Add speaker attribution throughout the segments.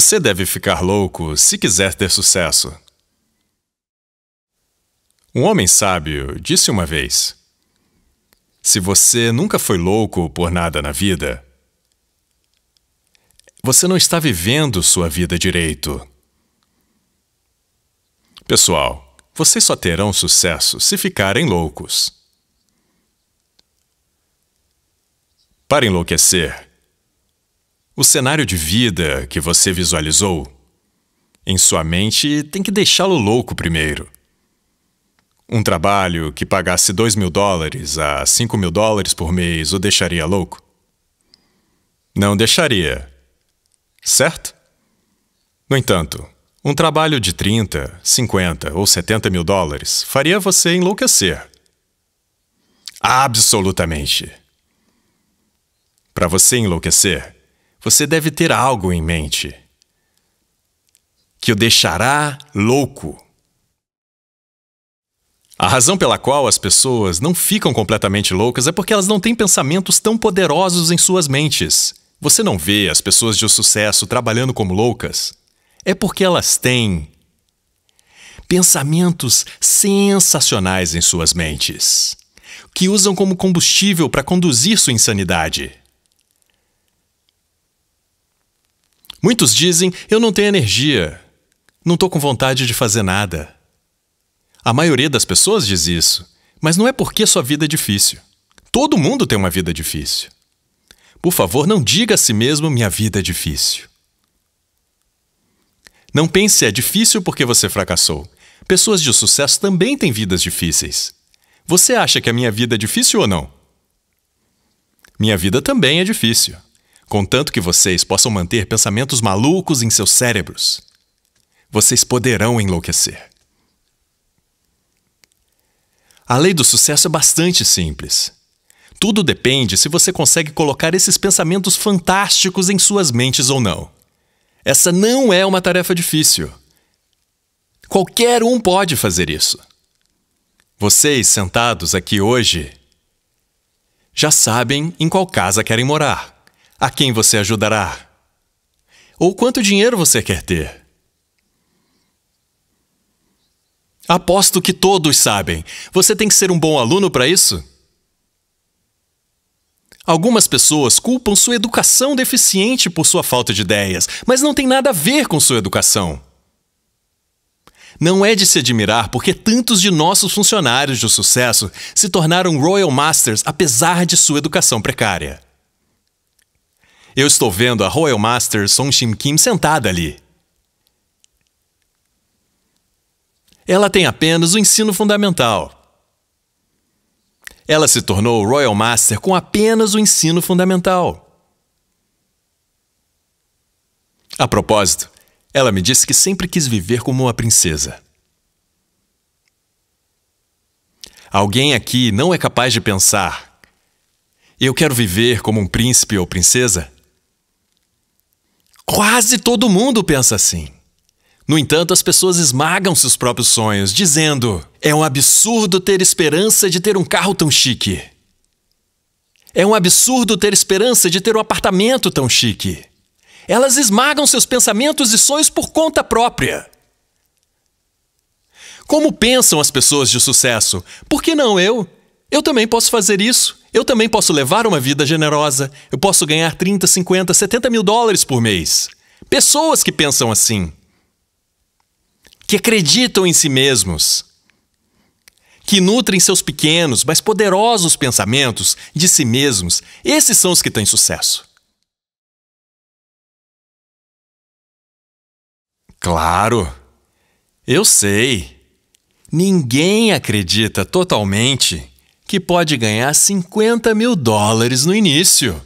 Speaker 1: Você deve ficar louco se quiser ter sucesso. Um homem sábio disse uma vez: Se você nunca foi louco por nada na vida, você não está vivendo sua vida direito. Pessoal, vocês só terão sucesso se ficarem loucos. Para enlouquecer, o cenário de vida que você visualizou em sua mente tem que deixá-lo louco primeiro. Um trabalho que pagasse 2 mil dólares a 5 mil dólares por mês o deixaria louco? Não deixaria, certo? No entanto, um trabalho de 30, 50 ou 70 mil dólares faria você enlouquecer. Absolutamente. Para você enlouquecer, você deve ter algo em mente que o deixará louco. A razão pela qual as pessoas não ficam completamente loucas é porque elas não têm pensamentos tão poderosos em suas mentes. Você não vê as pessoas de sucesso trabalhando como loucas? É porque elas têm pensamentos sensacionais em suas mentes, que usam como combustível para conduzir sua insanidade. Muitos dizem: eu não tenho energia, não estou com vontade de fazer nada. A maioria das pessoas diz isso, mas não é porque sua vida é difícil. Todo mundo tem uma vida difícil. Por favor, não diga a si mesmo: minha vida é difícil. Não pense é difícil porque você fracassou. Pessoas de sucesso também têm vidas difíceis. Você acha que a minha vida é difícil ou não? Minha vida também é difícil contanto que vocês possam manter pensamentos malucos em seus cérebros, vocês poderão enlouquecer. A lei do sucesso é bastante simples. Tudo depende se você consegue colocar esses pensamentos fantásticos em suas mentes ou não. Essa não é uma tarefa difícil. Qualquer um pode fazer isso. Vocês sentados aqui hoje já sabem em qual casa querem morar. A quem você ajudará? Ou quanto dinheiro você quer ter? Aposto que todos sabem. Você tem que ser um bom aluno para isso? Algumas pessoas culpam sua educação deficiente por sua falta de ideias, mas não tem nada a ver com sua educação. Não é de se admirar porque tantos de nossos funcionários de sucesso se tornaram Royal Masters apesar de sua educação precária. Eu estou vendo a Royal Master Song Shim Kim sentada ali. Ela tem apenas o ensino fundamental. Ela se tornou Royal Master com apenas o ensino fundamental. A propósito, ela me disse que sempre quis viver como uma princesa. Alguém aqui não é capaz de pensar: eu quero viver como um príncipe ou princesa? Quase todo mundo pensa assim. No entanto, as pessoas esmagam seus próprios sonhos, dizendo: é um absurdo ter esperança de ter um carro tão chique. É um absurdo ter esperança de ter um apartamento tão chique. Elas esmagam seus pensamentos e sonhos por conta própria. Como pensam as pessoas de sucesso? Por que não eu? Eu também posso fazer isso. Eu também posso levar uma vida generosa. Eu posso ganhar 30, 50, 70 mil dólares por mês. Pessoas que pensam assim, que acreditam em si mesmos, que nutrem seus pequenos, mas poderosos pensamentos de si mesmos, esses são os que têm sucesso. Claro, eu sei. Ninguém acredita totalmente que pode ganhar 50 mil dólares no início.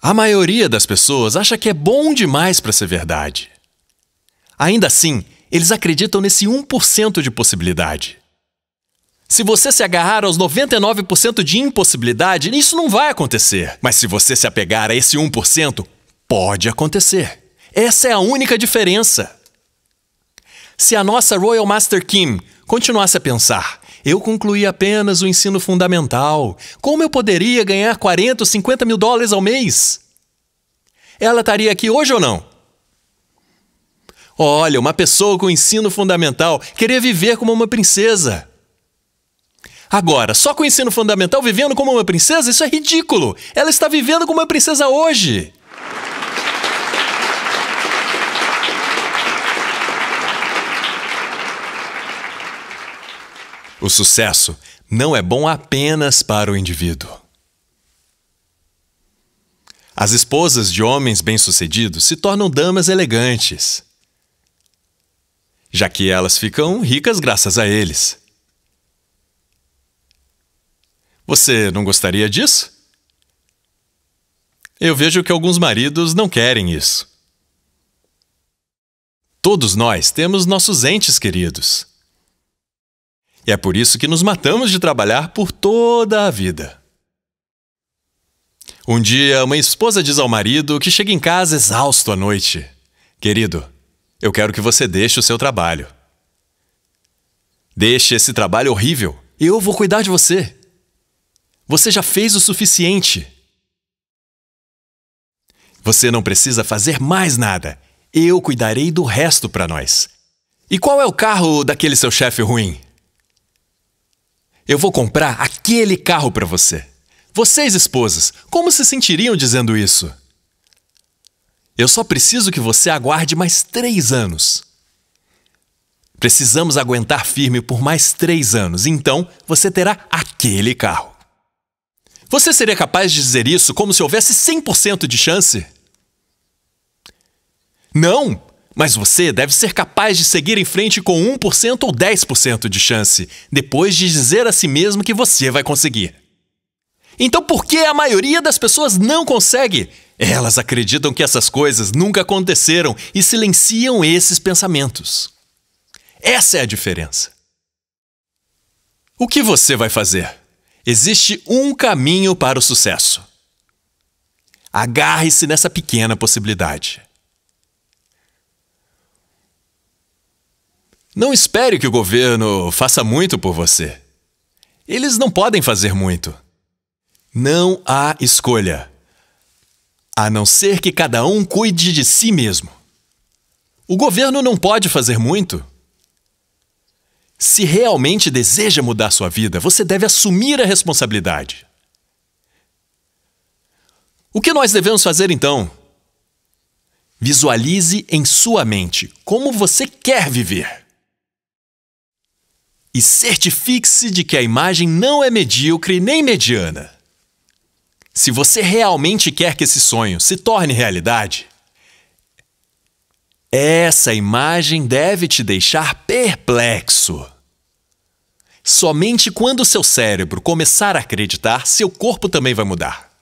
Speaker 1: A maioria das pessoas acha que é bom demais para ser verdade. Ainda assim, eles acreditam nesse 1% de possibilidade. Se você se agarrar aos 99% de impossibilidade, isso não vai acontecer. Mas se você se apegar a esse 1%, pode acontecer. Essa é a única diferença. Se a nossa Royal Master Kim continuasse a pensar. Eu concluí apenas o ensino fundamental. Como eu poderia ganhar 40 ou 50 mil dólares ao mês? Ela estaria aqui hoje ou não? Olha, uma pessoa com ensino fundamental queria viver como uma princesa. Agora, só com o ensino fundamental vivendo como uma princesa, isso é ridículo. Ela está vivendo como uma princesa hoje. O sucesso não é bom apenas para o indivíduo. As esposas de homens bem-sucedidos se tornam damas elegantes, já que elas ficam ricas graças a eles. Você não gostaria disso? Eu vejo que alguns maridos não querem isso. Todos nós temos nossos entes queridos. E é por isso que nos matamos de trabalhar por toda a vida. Um dia, uma esposa diz ao marido que chega em casa exausto à noite: Querido, eu quero que você deixe o seu trabalho. Deixe esse trabalho horrível. Eu vou cuidar de você. Você já fez o suficiente. Você não precisa fazer mais nada. Eu cuidarei do resto para nós. E qual é o carro daquele seu chefe ruim? Eu vou comprar aquele carro para você. Vocês, esposas, como se sentiriam dizendo isso? Eu só preciso que você aguarde mais três anos. Precisamos aguentar firme por mais três anos, então você terá aquele carro. Você seria capaz de dizer isso como se houvesse 100% de chance? Não! Mas você deve ser capaz de seguir em frente com 1% ou 10% de chance, depois de dizer a si mesmo que você vai conseguir. Então por que a maioria das pessoas não consegue? Elas acreditam que essas coisas nunca aconteceram e silenciam esses pensamentos. Essa é a diferença. O que você vai fazer? Existe um caminho para o sucesso. Agarre-se nessa pequena possibilidade. Não espere que o governo faça muito por você. Eles não podem fazer muito. Não há escolha, a não ser que cada um cuide de si mesmo. O governo não pode fazer muito. Se realmente deseja mudar sua vida, você deve assumir a responsabilidade. O que nós devemos fazer então? Visualize em sua mente como você quer viver e certifique-se de que a imagem não é medíocre nem mediana. Se você realmente quer que esse sonho se torne realidade, essa imagem deve te deixar perplexo. Somente quando seu cérebro começar a acreditar, seu corpo também vai mudar.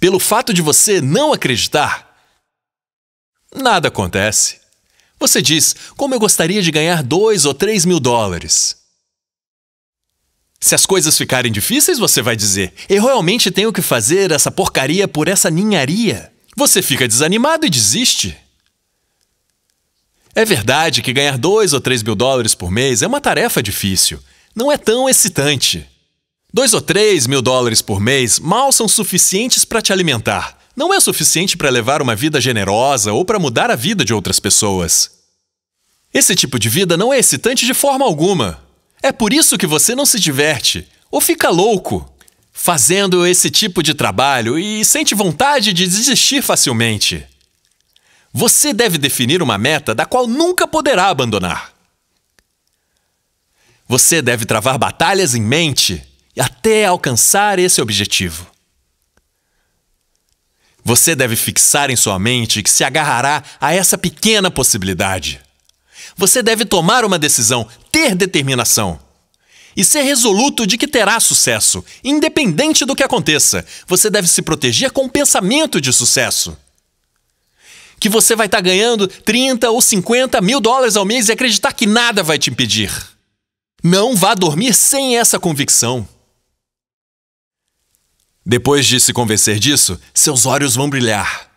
Speaker 1: Pelo fato de você não acreditar, nada acontece. Você diz: Como eu gostaria de ganhar dois ou três mil dólares? Se as coisas ficarem difíceis, você vai dizer: Eu realmente tenho que fazer essa porcaria por essa ninharia. Você fica desanimado e desiste. É verdade que ganhar dois ou três mil dólares por mês é uma tarefa difícil. Não é tão excitante. Dois ou três mil dólares por mês mal são suficientes para te alimentar não é suficiente para levar uma vida generosa ou para mudar a vida de outras pessoas. Esse tipo de vida não é excitante de forma alguma. É por isso que você não se diverte ou fica louco fazendo esse tipo de trabalho e sente vontade de desistir facilmente. Você deve definir uma meta da qual nunca poderá abandonar. Você deve travar batalhas em mente até alcançar esse objetivo. Você deve fixar em sua mente que se agarrará a essa pequena possibilidade. Você deve tomar uma decisão, ter determinação. E ser resoluto de que terá sucesso, independente do que aconteça. Você deve se proteger com o pensamento de sucesso que você vai estar tá ganhando 30 ou 50 mil dólares ao mês e acreditar que nada vai te impedir. Não vá dormir sem essa convicção. Depois de se convencer disso, seus olhos vão brilhar.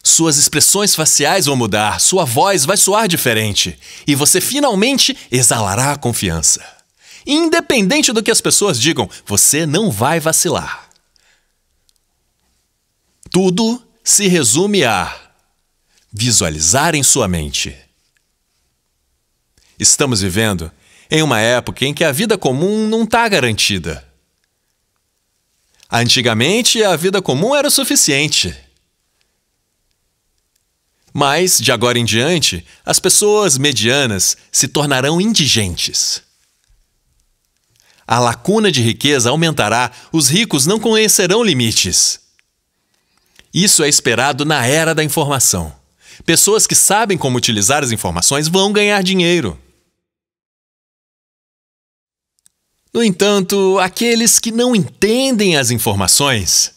Speaker 1: Suas expressões faciais vão mudar, sua voz vai soar diferente e você finalmente exalará a confiança. Independente do que as pessoas digam, você não vai vacilar. Tudo se resume a visualizar em sua mente. Estamos vivendo em uma época em que a vida comum não está garantida. Antigamente, a vida comum era o suficiente. Mas, de agora em diante, as pessoas medianas se tornarão indigentes. A lacuna de riqueza aumentará, os ricos não conhecerão limites. Isso é esperado na era da informação. Pessoas que sabem como utilizar as informações vão ganhar dinheiro. No entanto, aqueles que não entendem as informações,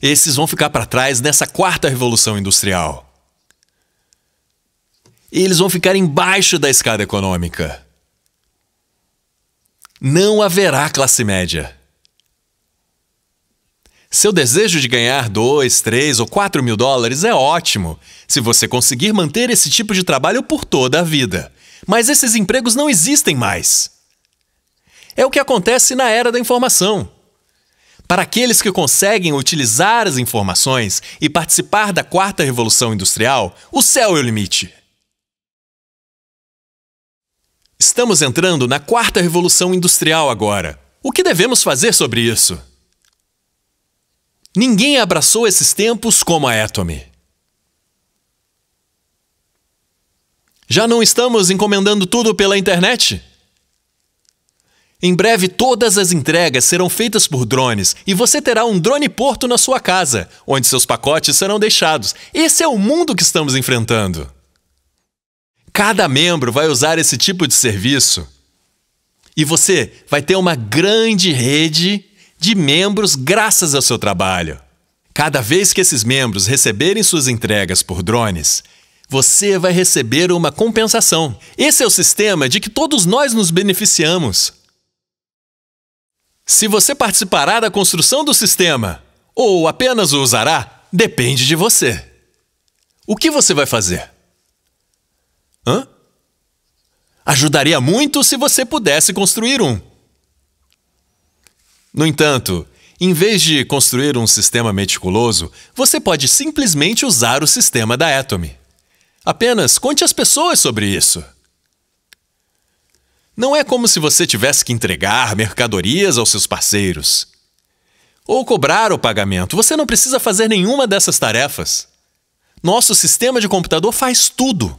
Speaker 1: esses vão ficar para trás nessa quarta revolução industrial. Eles vão ficar embaixo da escada econômica. Não haverá classe média. Seu desejo de ganhar 2, 3 ou 4 mil dólares é ótimo, se você conseguir manter esse tipo de trabalho por toda a vida. Mas esses empregos não existem mais. É o que acontece na era da informação. Para aqueles que conseguem utilizar as informações e participar da quarta revolução industrial, o céu é o limite. Estamos entrando na quarta revolução industrial agora. O que devemos fazer sobre isso? Ninguém abraçou esses tempos como a Atom. Já não estamos encomendando tudo pela internet? Em breve, todas as entregas serão feitas por drones e você terá um drone porto na sua casa, onde seus pacotes serão deixados. Esse é o mundo que estamos enfrentando. Cada membro vai usar esse tipo de serviço e você vai ter uma grande rede de membros graças ao seu trabalho. Cada vez que esses membros receberem suas entregas por drones, você vai receber uma compensação. Esse é o sistema de que todos nós nos beneficiamos. Se você participará da construção do sistema ou apenas o usará, depende de você. O que você vai fazer? Hã? Ajudaria muito se você pudesse construir um. No entanto, em vez de construir um sistema meticuloso, você pode simplesmente usar o sistema da Atomy. Apenas conte às pessoas sobre isso. Não é como se você tivesse que entregar mercadorias aos seus parceiros ou cobrar o pagamento. Você não precisa fazer nenhuma dessas tarefas. Nosso sistema de computador faz tudo.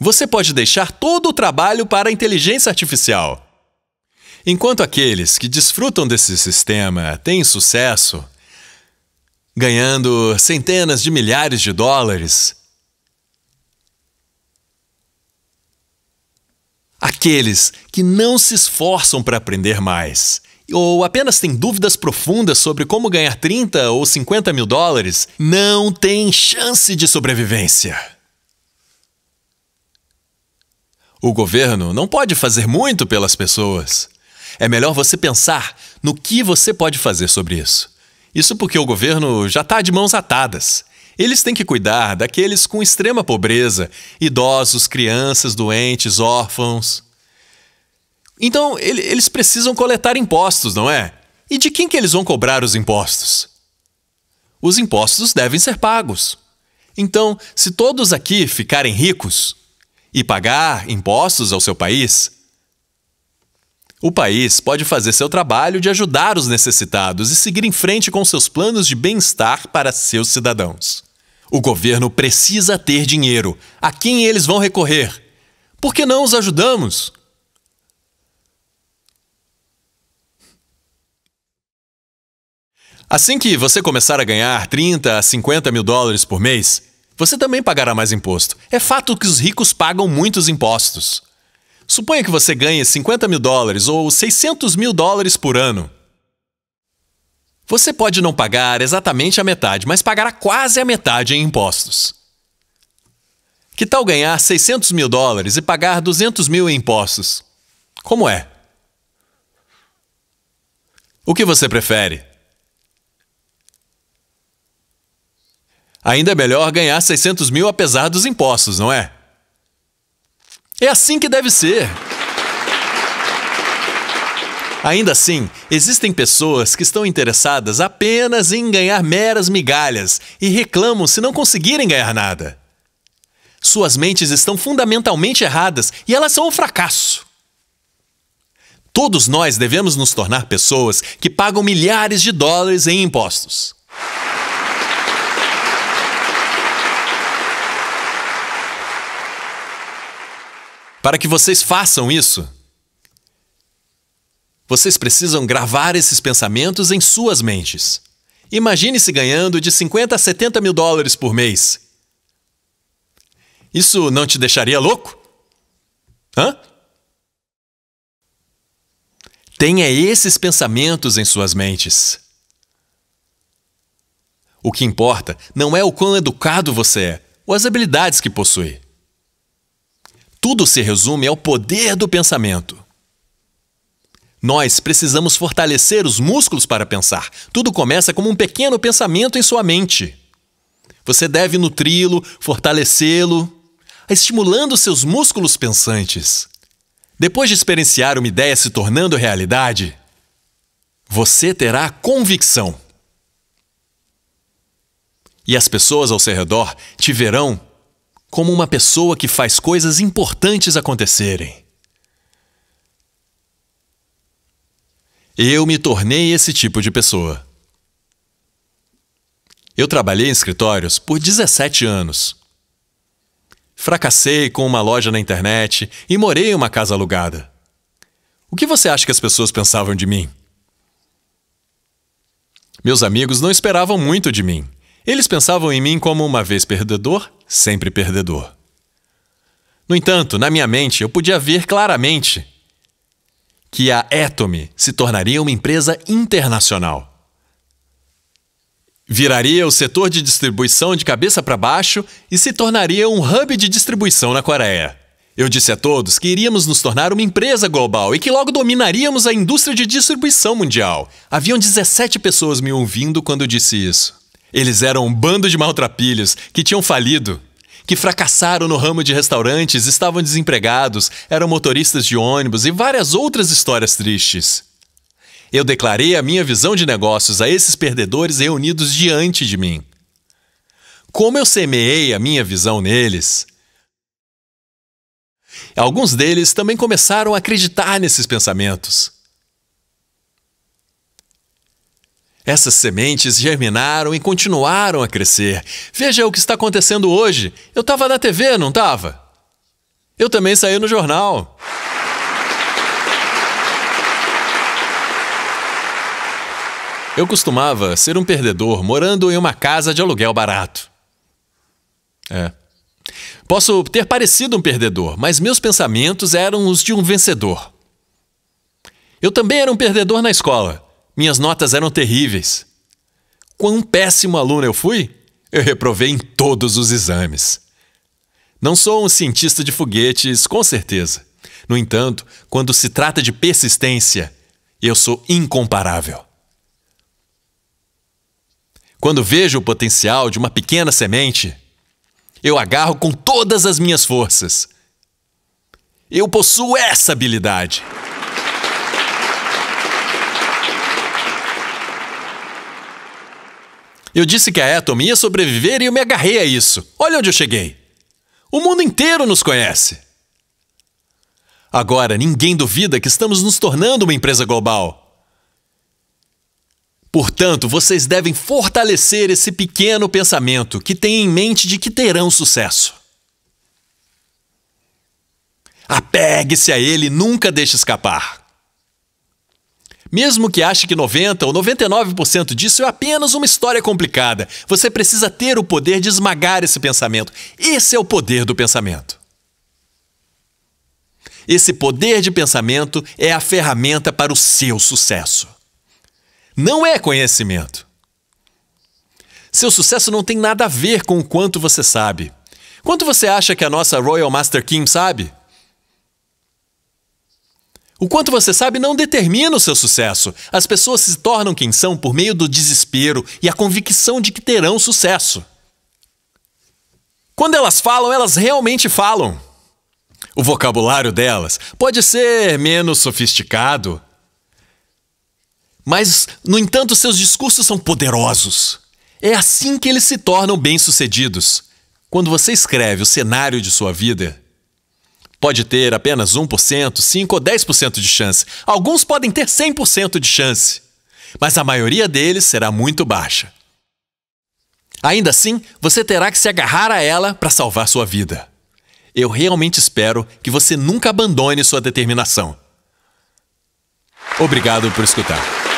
Speaker 1: Você pode deixar todo o trabalho para a inteligência artificial. Enquanto aqueles que desfrutam desse sistema têm sucesso, ganhando centenas de milhares de dólares, Aqueles que não se esforçam para aprender mais ou apenas têm dúvidas profundas sobre como ganhar 30 ou 50 mil dólares, não têm chance de sobrevivência. O governo não pode fazer muito pelas pessoas. É melhor você pensar no que você pode fazer sobre isso. Isso porque o governo já está de mãos atadas. Eles têm que cuidar daqueles com extrema pobreza, idosos, crianças, doentes, órfãos. Então, eles precisam coletar impostos, não é? E de quem que eles vão cobrar os impostos? Os impostos devem ser pagos. Então, se todos aqui ficarem ricos e pagar impostos ao seu país, o país pode fazer seu trabalho de ajudar os necessitados e seguir em frente com seus planos de bem-estar para seus cidadãos. O governo precisa ter dinheiro. A quem eles vão recorrer? Por que não os ajudamos? Assim que você começar a ganhar 30 a 50 mil dólares por mês, você também pagará mais imposto. É fato que os ricos pagam muitos impostos. Suponha que você ganhe 50 mil dólares ou 600 mil dólares por ano. Você pode não pagar exatamente a metade, mas pagará quase a metade em impostos. Que tal ganhar 600 mil dólares e pagar 200 mil em impostos? Como é? O que você prefere? Ainda é melhor ganhar 600 mil apesar dos impostos, não é? É assim que deve ser. Ainda assim, existem pessoas que estão interessadas apenas em ganhar meras migalhas e reclamam se não conseguirem ganhar nada. Suas mentes estão fundamentalmente erradas e elas são um fracasso. Todos nós devemos nos tornar pessoas que pagam milhares de dólares em impostos. para que vocês façam isso. Vocês precisam gravar esses pensamentos em suas mentes. Imagine-se ganhando de 50 a 70 mil dólares por mês. Isso não te deixaria louco? Hã? Tenha esses pensamentos em suas mentes. O que importa não é o quão educado você é ou as habilidades que possui. Tudo se resume ao poder do pensamento. Nós precisamos fortalecer os músculos para pensar. Tudo começa como um pequeno pensamento em sua mente. Você deve nutri-lo, fortalecê-lo, estimulando seus músculos pensantes. Depois de experienciar uma ideia se tornando realidade, você terá convicção. E as pessoas ao seu redor te verão como uma pessoa que faz coisas importantes acontecerem. Eu me tornei esse tipo de pessoa. Eu trabalhei em escritórios por 17 anos. Fracassei com uma loja na internet e morei em uma casa alugada. O que você acha que as pessoas pensavam de mim? Meus amigos não esperavam muito de mim. Eles pensavam em mim como uma vez perdedor, sempre perdedor. No entanto, na minha mente, eu podia ver claramente que a Atomy se tornaria uma empresa internacional. Viraria o setor de distribuição de cabeça para baixo e se tornaria um hub de distribuição na Coreia. Eu disse a todos que iríamos nos tornar uma empresa global e que logo dominaríamos a indústria de distribuição mundial. Haviam 17 pessoas me ouvindo quando eu disse isso. Eles eram um bando de maltrapilhos que tinham falido, que fracassaram no ramo de restaurantes, estavam desempregados, eram motoristas de ônibus e várias outras histórias tristes. Eu declarei a minha visão de negócios a esses perdedores reunidos diante de mim. Como eu semeei a minha visão neles, alguns deles também começaram a acreditar nesses pensamentos. Essas sementes germinaram e continuaram a crescer. Veja o que está acontecendo hoje. Eu estava na TV, não estava? Eu também saí no jornal. Eu costumava ser um perdedor morando em uma casa de aluguel barato. É. Posso ter parecido um perdedor, mas meus pensamentos eram os de um vencedor. Eu também era um perdedor na escola. Minhas notas eram terríveis. Quão péssimo aluno eu fui? Eu reprovei em todos os exames. Não sou um cientista de foguetes, com certeza. No entanto, quando se trata de persistência, eu sou incomparável. Quando vejo o potencial de uma pequena semente, eu agarro com todas as minhas forças. Eu possuo essa habilidade. Eu disse que a Atom ia sobreviver e eu me agarrei a isso. Olha onde eu cheguei. O mundo inteiro nos conhece. Agora, ninguém duvida que estamos nos tornando uma empresa global. Portanto, vocês devem fortalecer esse pequeno pensamento que tem em mente de que terão sucesso. Apegue-se a ele e nunca deixe escapar. Mesmo que ache que 90 ou 99% disso é apenas uma história complicada, você precisa ter o poder de esmagar esse pensamento. Esse é o poder do pensamento. Esse poder de pensamento é a ferramenta para o seu sucesso. Não é conhecimento. Seu sucesso não tem nada a ver com o quanto você sabe. Quanto você acha que a nossa Royal Master Kim sabe? O quanto você sabe não determina o seu sucesso. As pessoas se tornam quem são por meio do desespero e a convicção de que terão sucesso. Quando elas falam, elas realmente falam. O vocabulário delas pode ser menos sofisticado, mas, no entanto, seus discursos são poderosos. É assim que eles se tornam bem-sucedidos. Quando você escreve o cenário de sua vida, pode ter apenas 1%, 5% ou 10% de chance. Alguns podem ter 100% de chance, mas a maioria deles será muito baixa. Ainda assim, você terá que se agarrar a ela para salvar sua vida. Eu realmente espero que você nunca abandone sua determinação. Obrigado por escutar.